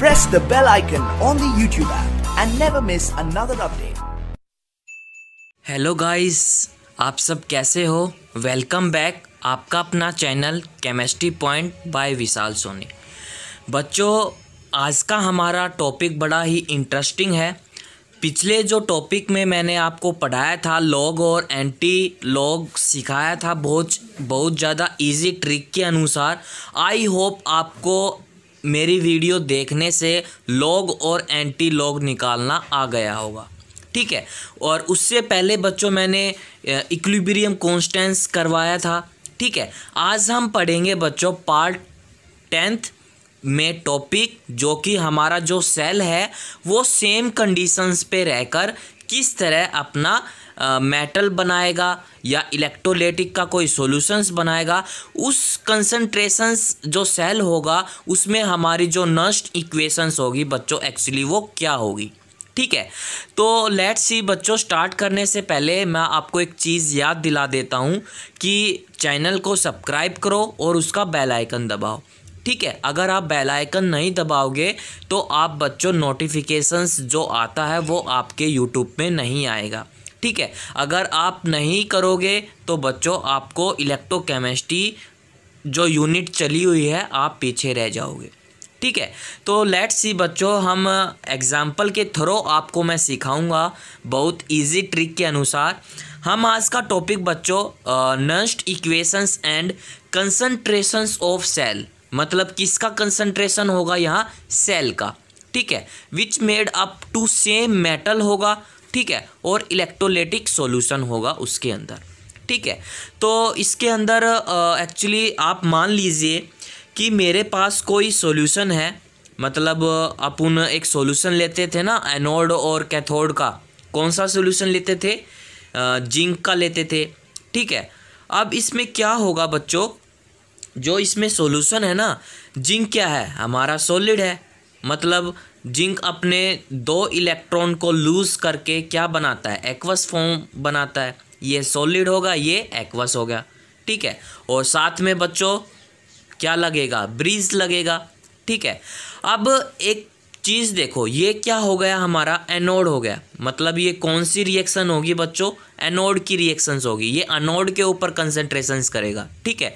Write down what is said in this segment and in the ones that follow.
press the bell icon on the YouTube app and never miss another update. Hello guys, आप सब कैसे हो Welcome back आपका अपना channel Chemistry Point by Vishal Soni. बच्चों आज का हमारा टॉपिक बड़ा ही इंटरेस्टिंग है पिछले जो टॉपिक में मैंने आपको पढ़ाया था लॉग और एंटी लॉग सिखाया था बहुत बहुत ज़्यादा इजी ट्रिक के अनुसार आई होप आपको मेरी वीडियो देखने से लॉग और एंटी लॉग निकालना आ गया होगा ठीक है और उससे पहले बच्चों मैंने इक्विब्रियम कॉन्स्टेंस करवाया था ठीक है आज हम पढ़ेंगे बच्चों पार्ट टेंथ में टॉपिक जो कि हमारा जो सेल है वो सेम कंडीशंस पे रहकर किस तरह अपना मेटल बनाएगा या इलेक्ट्रोलेटिक का कोई सॉल्यूशंस बनाएगा उस कंसनट्रेशंस जो सेल होगा उसमें हमारी जो नष्ट इक्वेशंस होगी बच्चों एक्चुअली वो क्या होगी ठीक है तो लेट्स सी बच्चों स्टार्ट करने से पहले मैं आपको एक चीज़ याद दिला देता हूँ कि चैनल को सब्सक्राइब करो और उसका बेल आइकन दबाओ ठीक है अगर आप बेल आइकन नहीं दबाओगे तो आप बच्चों नोटिफिकेशंस जो आता है वो आपके यूट्यूब में नहीं आएगा ठीक है अगर आप नहीं करोगे तो बच्चों आपको इलेक्ट्रोकेमिस्ट्री जो यूनिट चली हुई है आप पीछे रह जाओगे ठीक है तो लेट्स सी बच्चों हम एग्ज़ाम्पल के थ्रो आपको मैं सिखाऊंगा बहुत इजी ट्रिक के अनुसार हम आज का टॉपिक बच्चों Nernst equations and concentrations of cell मतलब किसका कंसंट्रेशन होगा यहाँ सेल का ठीक है which made up to same metal होगा ठीक है और इलेक्ट्रोलेटिक सॉल्यूशन होगा उसके अंदर ठीक है तो इसके अंदर एक्चुअली आप मान लीजिए कि मेरे पास कोई सॉल्यूशन है मतलब अपन एक सॉल्यूशन लेते थे ना एनोड और कैथोड का कौन सा सॉल्यूशन लेते थे जिंक का लेते थे ठीक है अब इसमें क्या होगा बच्चों जो इसमें सॉल्यूशन है ना जिंक क्या है हमारा सॉलिड है मतलब जिंक अपने दो इलेक्ट्रॉन को लूज करके क्या बनाता है एक्वस फॉर्म बनाता है ये सॉलिड होगा ये एक्वस हो गया ठीक है और साथ में बच्चों क्या लगेगा ब्रिज लगेगा ठीक है अब एक चीज़ देखो ये क्या हो गया हमारा एनोड हो गया मतलब ये कौन सी रिएक्शन होगी बच्चों एनोड की रिएक्शंस होगी ये अनोड के ऊपर कंसेंट्रेशंस करेगा ठीक है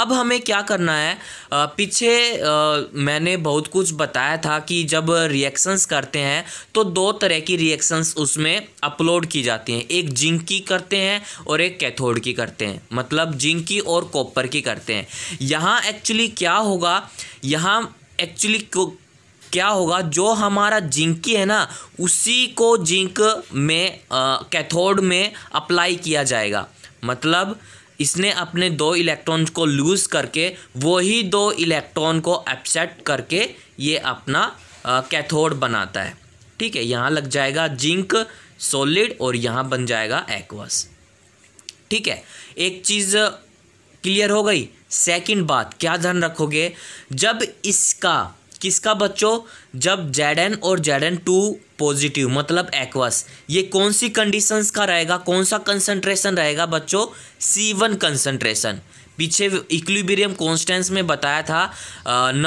अब हमें क्या करना है आ, पीछे आ, मैंने बहुत कुछ बताया था कि जब रिएक्शंस करते हैं तो दो तरह की रिएक्शंस उसमें अपलोड की जाती हैं एक जिंक की करते हैं और एक कैथोड की करते हैं मतलब जिंक की और कॉपर की करते हैं यहाँ एक्चुअली क्या होगा यहाँ एक्चुअली क्या होगा जो हमारा जिंकी है ना उसी को जिंक में कैथोड में अप्लाई किया जाएगा मतलब इसने अपने दो इलेक्ट्रॉन को लूज़ करके वही दो इलेक्ट्रॉन को एप्सेट करके ये अपना कैथोड बनाता है ठीक है यहाँ लग जाएगा जिंक सॉलिड और यहाँ बन जाएगा एक्वस ठीक है एक चीज़ क्लियर हो गई सेकंड बात क्या ध्यान रखोगे जब इसका किसका बच्चों जब जेड और जेड टू पॉजिटिव मतलब एक्वस ये कौन सी कंडीशंस का रहेगा कौन सा कंसंट्रेशन रहेगा बच्चों सी वन कंसनट्रेशन पीछे इक्विबेरियम कॉन्स्टेंस में बताया था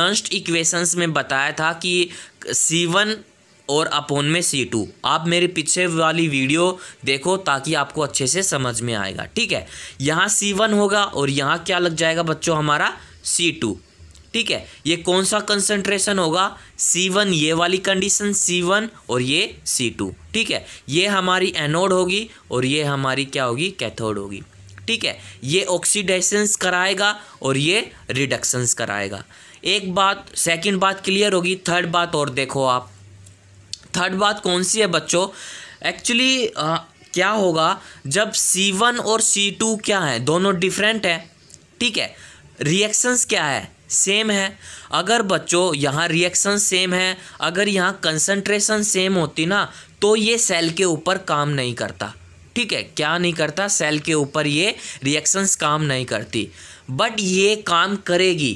नंस्ट इक्वेशंस में बताया था कि सी वन और अपोन में सी टू आप मेरे पीछे वाली वीडियो देखो ताकि आपको अच्छे से समझ में आएगा ठीक है यहाँ सी वन होगा और यहाँ क्या लग जाएगा बच्चों हमारा सी टू ठीक है ये कौन सा कंसंट्रेशन होगा C1 ये वाली कंडीशन C1 और ये C2 ठीक है ये हमारी एनोड होगी और ये हमारी क्या होगी कैथोड होगी ठीक है ये ऑक्सीडेशंस कराएगा और ये रिडक्शंस कराएगा एक बात सेकंड बात क्लियर होगी थर्ड बात और देखो आप थर्ड बात कौन सी है बच्चों एक्चुअली क्या होगा जब C1 और C2 क्या है दोनों डिफरेंट है ठीक है रिएक्शंस क्या है सेम है अगर बच्चों यहाँ रिएक्शन सेम है अगर यहाँ कंसंट्रेशन सेम होती ना तो ये सेल के ऊपर काम नहीं करता ठीक है क्या नहीं करता सेल के ऊपर ये रिएक्शंस काम नहीं करती बट ये काम करेगी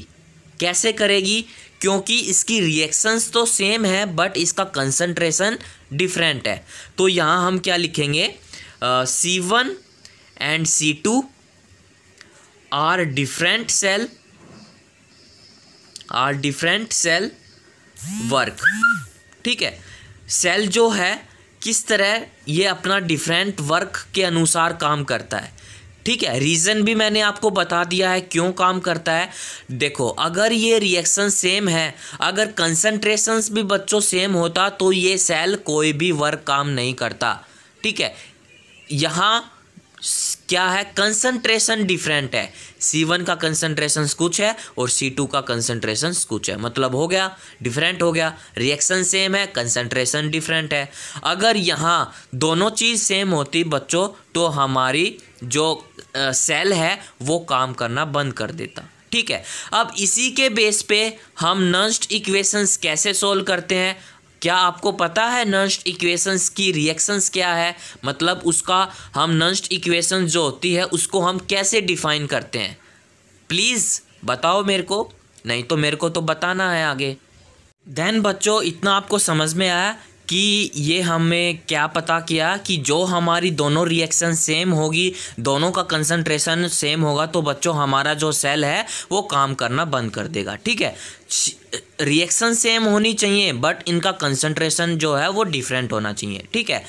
कैसे करेगी क्योंकि इसकी रिएक्शंस तो सेम है बट इसका कंसंट्रेशन डिफरेंट है तो यहाँ हम क्या लिखेंगे C one and C two are different cell are different cell work ठीक है सेल जो है किस तरह ये अपना डिफरेंट वर्क के अनुसार काम करता है ठीक है रीज़न भी मैंने आपको बता दिया है क्यों काम करता है देखो अगर ये रिएक्शन सेम है अगर कंसनट्रेशंस भी बच्चों सेम होता तो ये सेल कोई भी वर्क काम नहीं करता ठीक है यहाँ क्या है कंसंट्रेशन डिफरेंट है सी वन का कंसंट्रेशन कुछ है और सी टू का कंसंट्रेशन कुछ है मतलब हो गया डिफरेंट हो गया रिएक्शन सेम है कंसंट्रेशन डिफरेंट है अगर यहाँ दोनों चीज़ सेम होती बच्चों तो हमारी जो सेल है वो काम करना बंद कर देता ठीक है अब इसी के बेस पे हम नस्ट इक्वेशंस कैसे सोल्व करते हैं क्या आपको पता है नर्स्ट इक्वेशंस की रिएक्शंस क्या है मतलब उसका हम नर्स्ट इक्वेशन जो होती है उसको हम कैसे डिफाइन करते हैं प्लीज़ बताओ मेरे को नहीं तो मेरे को तो बताना है आगे देन बच्चों इतना आपको समझ में आया कि ये हमें क्या पता किया कि जो हमारी दोनों रिएक्शन सेम होगी दोनों का कंसंट्रेशन सेम होगा तो बच्चों हमारा जो सेल है वो काम करना बंद कर देगा ठीक है रिएक्शन सेम होनी चाहिए बट इनका कंसंट्रेशन जो है वो डिफरेंट होना चाहिए ठीक है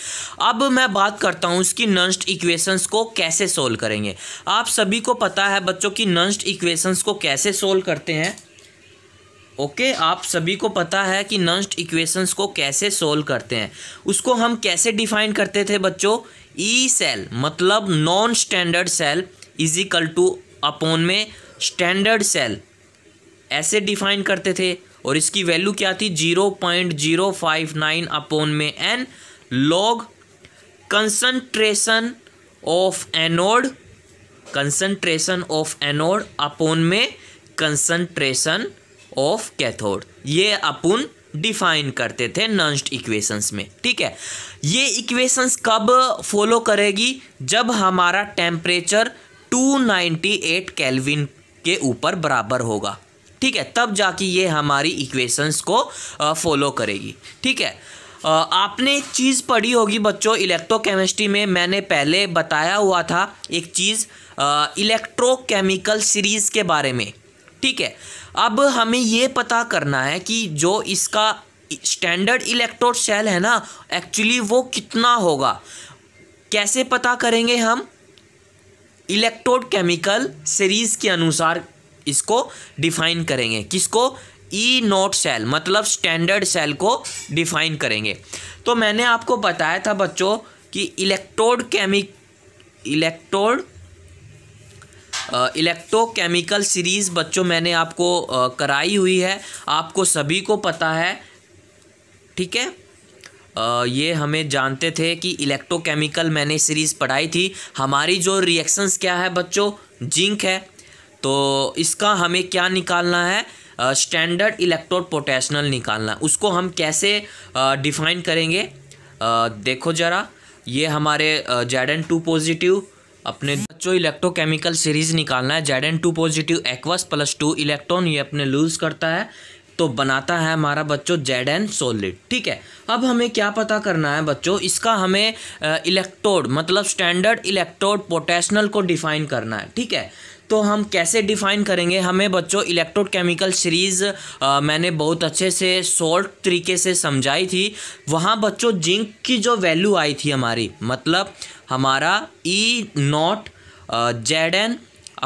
अब मैं बात करता हूँ इसकी नंस्ट इक्वेशंस को कैसे सोल्व करेंगे आप सभी को पता है बच्चों की नंस्ट इक्वेशंस को कैसे सोल्व करते हैं ओके okay, आप सभी को पता है कि नंस्ट इक्वेशंस को कैसे सोल्व करते हैं उसको हम कैसे डिफाइन करते थे बच्चों ई e सेल मतलब non standard cell is equal to upon में स्टैंडर्ड सेल ऐसे डिफाइन करते थे और इसकी वैल्यू क्या थी zero point zero five nine upon में n log concentration of anode concentration of anode upon में कंसनट्रेशन ऑफ कैथोड ये अपन डिफाइन करते थे नंस्ट इक्वेशंस में ठीक है ये इक्वेशंस कब फॉलो करेगी जब हमारा टेम्परेचर 298 केल्विन के ऊपर बराबर होगा ठीक है तब जाके ये हमारी इक्वेशंस को फॉलो करेगी ठीक है आपने एक चीज़ पढ़ी होगी बच्चों इलेक्ट्रोकेमिस्ट्री में मैंने पहले बताया हुआ था एक चीज़ इलेक्ट्रोकेमिकल सीरीज़ के बारे में ठीक है अब हमें ये पता करना है कि जो इसका स्टैंडर्ड इलेक्ट्रोड सेल है ना एक्चुअली वो कितना होगा कैसे पता करेंगे हम इलेक्ट्रोड केमिकल सीरीज़ के अनुसार इसको डिफाइन करेंगे किसको ई नोट सेल मतलब स्टैंडर्ड सेल को डिफाइन करेंगे तो मैंने आपको बताया था बच्चों कि इलेक्ट्रोड केमिक इलेक्ट्रोड इलेक्ट्रोकेमिकल सीरीज़ बच्चों मैंने आपको कराई हुई है आपको सभी को पता है ठीक है ये हमें जानते थे कि इलेक्ट्रोकेमिकल मैंने सीरीज़ पढ़ाई थी हमारी जो रिएक्शंस क्या है बच्चों जिंक है तो इसका हमें क्या निकालना है स्टैंडर्ड इलेक्ट्रोड पोटेशनल निकालना उसको हम कैसे डिफ़ाइन करेंगे आ, देखो ज़रा ये हमारे जेड एन टू पॉजिटिव अपने बच्चों इलेक्ट्रोकेमिकल सीरीज निकालना है Z N two positive aqueous plus two electron ये अपने लूज करता है तो बनाता है हमारा बच्चों जेड एन सोलिड ठीक है अब हमें क्या पता करना है बच्चों इसका हमें इलेक्ट्रोड मतलब स्टैंडर्ड इलेक्ट्रोड पोटेशनल को डिफाइन करना है ठीक है तो हम कैसे डिफाइन करेंगे हमें बच्चों इलेक्ट्रोकेमिकल सीरीज़ मैंने बहुत अच्छे से सॉल्ट तरीके से समझाई थी वहाँ बच्चों जिंक की जो वैल्यू आई थी हमारी मतलब हमारा E naught Z N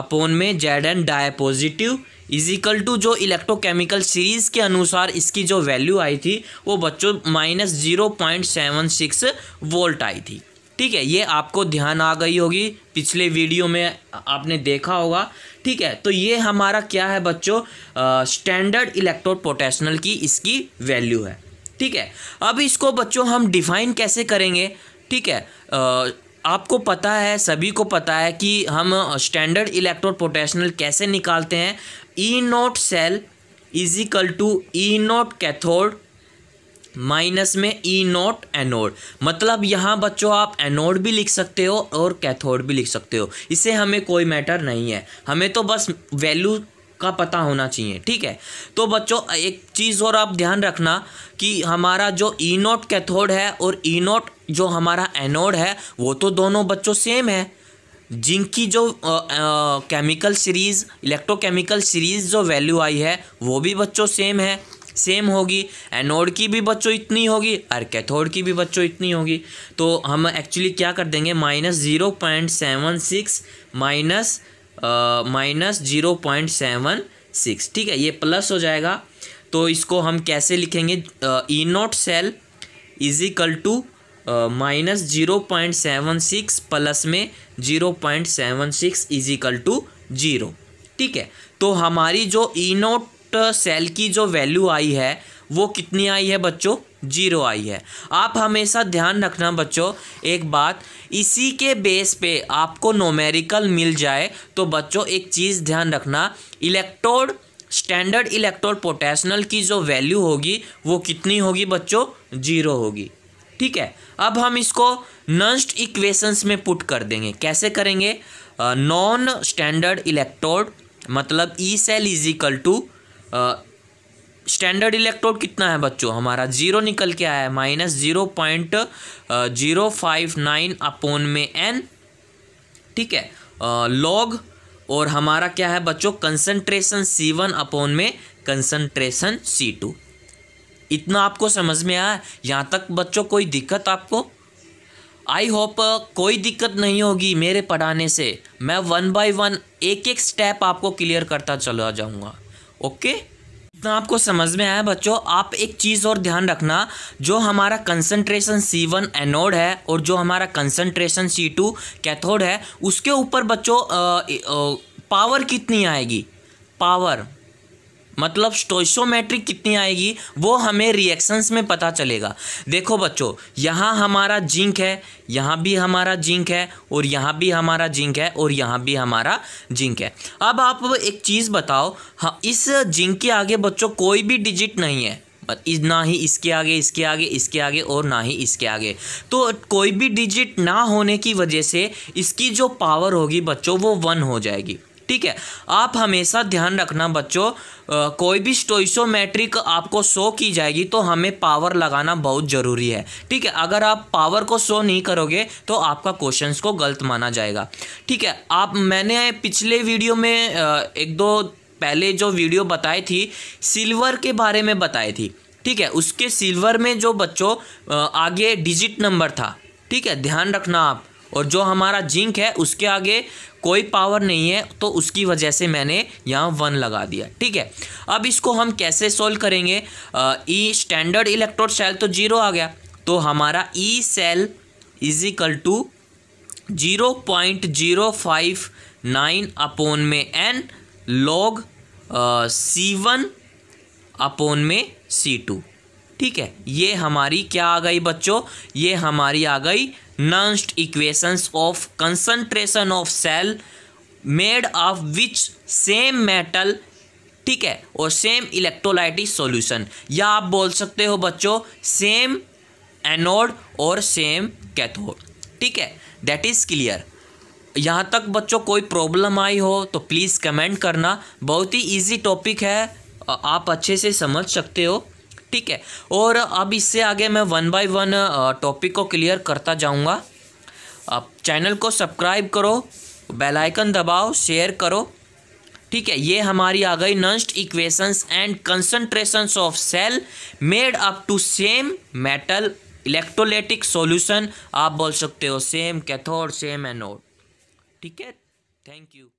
upon में Z N dipositive is equal to जो इलेक्ट्रोकेमिकल सीरीज़ के अनुसार इसकी जो वैल्यू आई थी वो बच्चों minus zero point seven six volt आई थी ठीक है ये आपको ध्यान आ गई होगी पिछले वीडियो में आपने देखा होगा ठीक है तो ये हमारा क्या है बच्चों स्टैंडर्ड इलेक्ट्रोड पोटेशनल की इसकी वैल्यू है ठीक है अब इसको बच्चों हम डिफाइन कैसे करेंगे ठीक है आ, आपको पता है सभी को पता है कि हम स्टैंडर्ड इलेक्ट्रोड पोटेशनल कैसे निकालते हैं E naught cell is equal to E naught cathode minus में ई नोट एनोड मतलब यहाँ बच्चों आप एनोड भी लिख सकते हो और कैथोड भी लिख सकते हो इससे हमें कोई मैटर नहीं है हमें तो बस वैल्यू का पता होना चाहिए ठीक है तो बच्चों एक चीज़ और आप ध्यान रखना कि हमारा जो ई नोट कैथोड है और ई e नोट जो हमारा एनोड है वो तो दोनों बच्चों सेम है जिंक की जो केमिकल सीरीज़ इलेक्ट्रोकेमिकल सीरीज़ जो वैल्यू आई है वो भी बच्चों सेम है सेम होगी एनोड की भी बच्चों इतनी होगी और कैथोड की भी बच्चों इतनी होगी तो हम एक्चुअली क्या कर देंगे minus zero point seven six minus minus zero point seven six ठीक है ये प्लस हो जाएगा तो इसको हम कैसे लिखेंगे E e naught cell is equal to minus zero point seven six plus में zero point seven six is equal to zero ठीक है तो हमारी जो E e naught last cell की जो वैल्यू आई है वो कितनी आई है बच्चों जीरो आई है आप हमेशा ध्यान रखना बच्चों एक बात इसी के बेस पे आपको नोमेरिकल मिल जाए तो बच्चों एक चीज़ ध्यान रखना इलेक्ट्रोड स्टैंडर्ड इलेक्ट्रोड पोटेशनल की जो वैल्यू होगी वो कितनी होगी बच्चों जीरो होगी ठीक है अब हम इसको नंस्ट इक्वेशंस में पुट कर देंगे कैसे करेंगे नॉन स्टैंडर्ड इलेक्ट्रोड मतलब E cell is equal to standard electrode कितना है बच्चों हमारा जीरो निकल के आया है minus zero point zero five nine upon में एन ठीक है लॉग और हमारा क्या है बच्चों कंसनट्रेशन सी वन अपोन में कंसनट्रेशन सी टू इतना आपको समझ में आया यहाँ तक बच्चों कोई दिक्कत आपको आई होप कोई दिक्कत नहीं होगी मेरे पढ़ाने से मैं वन बाय वन एक एक स्टेप आपको क्लियर करता चला जाऊँगा ओके इतना आपको समझ में आया बच्चों आप एक चीज़ और ध्यान रखना जो हमारा कंसंट्रेशन C1 वन एनोड है और जो हमारा कंसंट्रेशन C2 टू कैथोड है उसके ऊपर बच्चों पावर कितनी आएगी पावर मतलब स्टोइसोमेट्रिक कितनी आएगी वो हमें रिएक्शंस में पता चलेगा देखो बच्चों यहाँ हमारा जिंक है यहाँ भी हमारा जिंक है और यहाँ भी हमारा जिंक है और यहाँ भी हमारा जिंक है अब आप एक चीज़ बताओ हाँ, इस जिंक के आगे बच्चों कोई भी डिजिट नहीं है ना ही इसके आगे इसके आगे इसके आगे और ना ही इसके आगे तो कोई भी डिजिट ना होने की वजह से इसकी जो पावर होगी बच्चों वो वन हो जाएगी ठीक है आप हमेशा ध्यान रखना बच्चों कोई भी स्टोइसोमेट्रिक आपको शो की जाएगी तो हमें पावर लगाना बहुत ज़रूरी है ठीक है अगर आप पावर को शो नहीं करोगे तो आपका क्वेश्चन को गलत माना जाएगा ठीक है आप मैंने पिछले वीडियो में एक दो पहले जो वीडियो बताई थी सिल्वर के बारे में बताई थी ठीक है उसके सिल्वर में जो बच्चों आगे डिजिट नंबर था ठीक है ध्यान रखना आप और जो हमारा जिंक है उसके आगे कोई पावर नहीं है तो उसकी वजह से मैंने यहाँ वन लगा दिया ठीक है अब इसको हम कैसे सोल्व करेंगे ई स्टैंडर्ड इलेक्ट्रोड सेल तो जीरो आ गया तो हमारा E cell is equal to zero point zero five nine upon में n log C one upon में सी टू ठीक है ये हमारी क्या आ गई बच्चों ये हमारी आ गई Nernst equations of concentration of cell made of which same metal ठीक है और सेम इलेक्ट्रोलाइटिक सॉल्यूशन या आप बोल सकते हो बच्चों सेम एनोड और सेम कैथोड ठीक है दैट इज़ क्लियर यहाँ तक बच्चों कोई प्रॉब्लम आई हो तो प्लीज़ कमेंट करना बहुत ही इजी टॉपिक है आप अच्छे से समझ सकते हो ठीक है और अब इससे आगे मैं वन बाय वन टॉपिक को क्लियर करता जाऊँगा आप चैनल को सब्सक्राइब करो बेल आइकन दबाओ शेयर करो ठीक है ये हमारी आ गई Nernst equations and concentrations of cell made up to same metal electrolytic solution आप बोल सकते हो सेम कैथोड सेम एनोड ठीक है थैंक यू